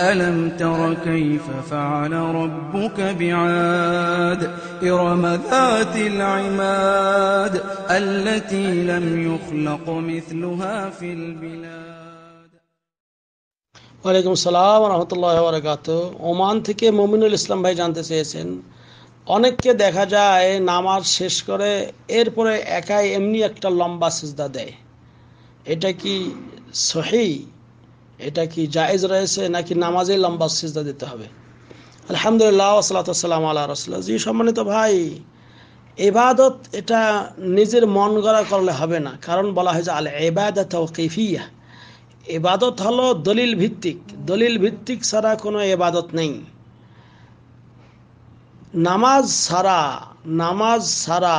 ألم تر كيف فعل ربك بعاد إرم ذات العماد التي لم يخلق مثلها في البلاد ওয়ালাইকুম সালাম রহমতুল্লাহ বরকাত ওমান থেকে মমিনুল ইসলাম ভাই জানতে চেয়েছেন অনেককে দেখা যায় নামাজ শেষ করে এরপরে একাই এমনি একটা লম্বা সিজদা দেয় এটা কি সহি এটা কি জায়েজ রয়েছে নাকি নামাজে লম্বা সিজদা দিতে হবে আলহামদুলিল্লাহ সালাতাম আল্লাহ রসুল্লাহ জি সম্মানিত ভাই এবাদত এটা নিজের মন গড়া করলে হবে না কারণ বলা হয়েছে আল এবাদত কেফিয়া এবাদত হলো দলিল ভিত্তিক দলিল ভিত্তিক ছাড়া কোনো এবাদত নেই নামাজ ছাড়া নামাজ ছাড়া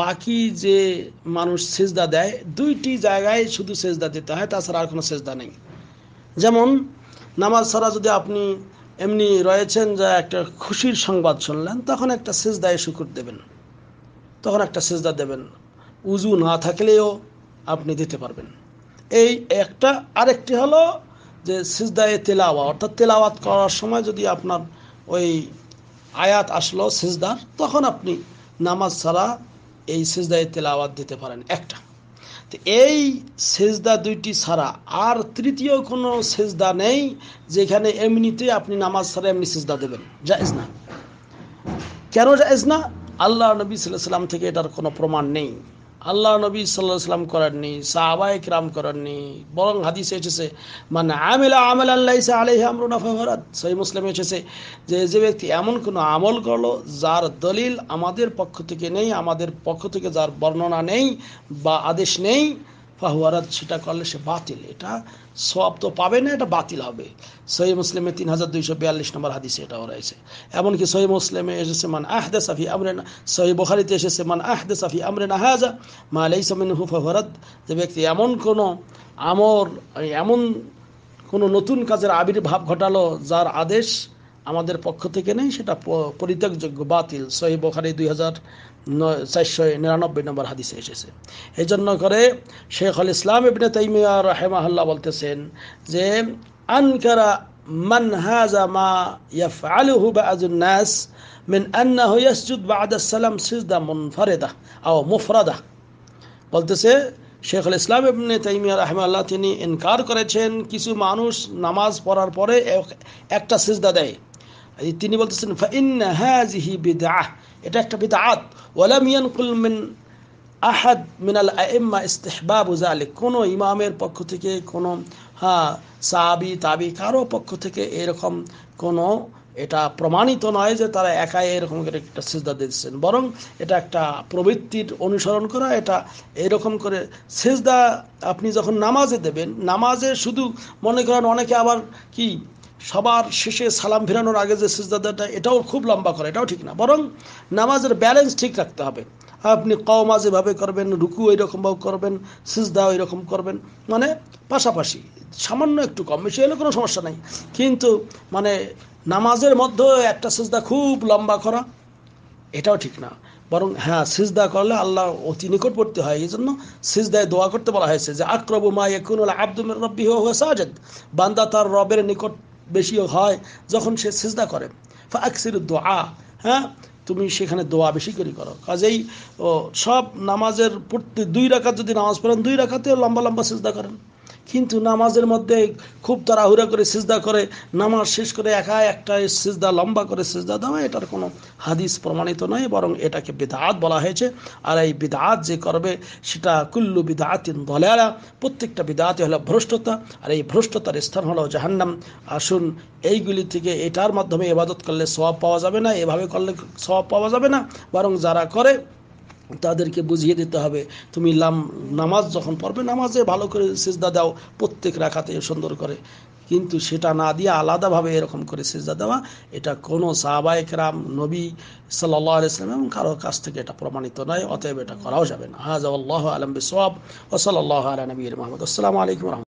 বাকি যে মানুষ সেজদা দেয় দুইটি জায়গায় শুধু সেজদা দিতে হয় তাছাড়া আর কোনো সেজদা নেই যেমন নামাজ ছাড়া যদি আপনি এমনি রয়েছেন যা একটা খুশির সংবাদ শুনলেন তখন একটা সেজদায় শুকুর দেবেন তখন একটা সেজদা দেবেন উজু না থাকলেও আপনি দিতে পারবেন এই একটা আরেকটি হলো যে সিজদায়ে তেলাওয়া অর্থাৎ তেলাওয়াত করার সময় যদি আপনার ওই আয়াত আসলো সিজদার তখন আপনি নামাজ ছাড়া এই সিজদায় তেলাওয়াত দিতে পারেন একটা তো এই সেজদা দুইটি ছাড়া আর তৃতীয় কোনো সেজদা নেই যেখানে এমনিতে আপনি নামাজ ছাড়া এমনি সেজদা দেবেন জায়েজ না কেন জায়েজ না আল্লাহ নবী সাল্লাম থেকে এটার কোনো প্রমাণ নেই আল্লাহ নবী সাল্লাহ সাল্লাম করেননি সাহাবা ইকরাম করেননি বরং হাদিসে এসেছে মানে আমেলা আমেল আল্লাহ আলহ আমরুনা ফেহরাত সহি মুসলিমে এসেছে যে যে ব্যক্তি এমন কোনো আমল করলো যার দলিল আমাদের পক্ষ থেকে নেই আমাদের পক্ষ থেকে যার বর্ণনা নেই বা আদেশ নেই ফাহুয়ারাত সেটা করলে সে বাতিল এটা সব তো পাবে না এটা বাতিল হবে সহি মুসলিমে তিন হাজার দুইশো বিয়াল্লিশ নম্বর হাদিসে এটাও রয়েছে এমনকি সহি মুসলিমে এসেছে মান আহদে সাফি আমরেনা সহি বখারিতে এসেছে মান আহদে সাফি আমরেনা হাজা মা আলাই সামিন হুফাহরাত যে ব্যক্তি এমন কোনো আমর এমন কোনো নতুন কাজের আবির্ভাব ঘটালো যার আদেশ আমাদের পক্ষ থেকে নেই সেটা পরিত্যাগযোগ্য বাতিল সহি বোখারি দুই হাজার চারশো নিরানব্বই নম্বর হাদিসে এসেছে এই জন্য করে শেখ আল ইসলাম ইবনে তাইমিয়া রহেমাহল্লা বলতেছেন যে আনকারা মান হাজা মা ইয়াফআলুহু বা'যুন নাস মিন আন্নাহু ইয়াসজুদ বা'দা সালাম সিজদা মুনফারিদা আও মুফরাদা বলতেছে শেখ আল ইসলাম ইবনে তাইমিয়া রহমাল্লাহ তিনি ইনকার করেছেন কিছু মানুষ নামাজ পড়ার পরে একটা সিজদা দেয় তিনি বলতেছেন ফাইন্না হাজিহি বিদআহ এটা একটা বিদআত ওয়ালাম ইয়ানকুল মিন আহাদ মিনাল আইম্মা ইস্তেহবাবু জালিক কোনো ইমামের পক্ষ থেকে কোনো হ্যাঁ সাবি তাবি কারো পক্ষ থেকে এরকম কোনো এটা প্রমাণিত নয় যে তারা একাই এরকম করে একটা সেজদা দিয়েছেন বরং এটা একটা প্রবৃত্তির অনুসরণ করা এটা এরকম করে সেজদা আপনি যখন নামাজে দেবেন নামাজে শুধু মনে করেন অনেকে আবার কি সবার শেষে সালাম ফেরানোর আগে যে সিজদাদাটা এটাও খুব লম্বা করে এটাও ঠিক না বরং নামাজের ব্যালেন্স ঠিক রাখতে হবে আপনি কওমা যেভাবে করবেন রুকু ওইরকমভাবে করবেন সিজদা ওইরকম করবেন মানে পাশাপাশি সামান্য একটু কম বেশি হলে কোনো সমস্যা নাই কিন্তু মানে নামাজের মধ্যে একটা সিজদা খুব লম্বা করা এটাও ঠিক না বরং হ্যাঁ সিজদা করলে আল্লাহ অতি নিকটবর্তী হয় এই জন্য সিজদায় দোয়া করতে বলা হয়েছে যে আক্রব মা ইকুনুল আব্দুল রব্বি হুয়া সাজেদ বান্দা তার রবের নিকট বেশিও হয় যখন সে সেজদা করে ফাকসির দোয়া হ্যাঁ তুমি সেখানে দোয়া বেশি করে করো কাজেই সব নামাজের পড়তে দুই রাখাত যদি নামাজ পড়েন দুই রাখাতেও লম্বা লম্বা সেজদা করেন কিন্তু নামাজের মধ্যে খুব তাড়াহুড়া করে সিজদা করে নামাজ শেষ করে একা একটা সিজদা লম্বা করে সিজদা দেওয়া এটার কোনো হাদিস প্রমাণিত নয় বরং এটাকে বিদাত বলা হয়েছে আর এই বিদাত যে করবে সেটা কুল্লু বিদাতিন দলেরা প্রত্যেকটা বিদাতে হলো ভ্রষ্টতা আর এই ভ্রষ্টতার স্থান হলো জাহান্নাম আসুন এইগুলি থেকে এটার মাধ্যমে এবাদত করলে সব পাওয়া যাবে না এভাবে করলে সব পাওয়া যাবে না বরং যারা করে তাদেরকে বুঝিয়ে দিতে হবে তুমি লাম নামাজ যখন পড়বে নামাজে ভালো করে সেজদা দাও প্রত্যেক রাখাতে সুন্দর করে কিন্তু সেটা না দিয়ে আলাদাভাবে এরকম করে সেজদা দেওয়া এটা কোনো রাম নবী সাল্লাহ ইসলাম এবং কারোর কাছ থেকে এটা প্রমাণিত নয় অতএব এটা করাও যাবে না হাজ আল্লাহ আলম বিসব ও সাল্লাহ আলী নবীর মোহাম্মদ আসসালামু আলাইকুম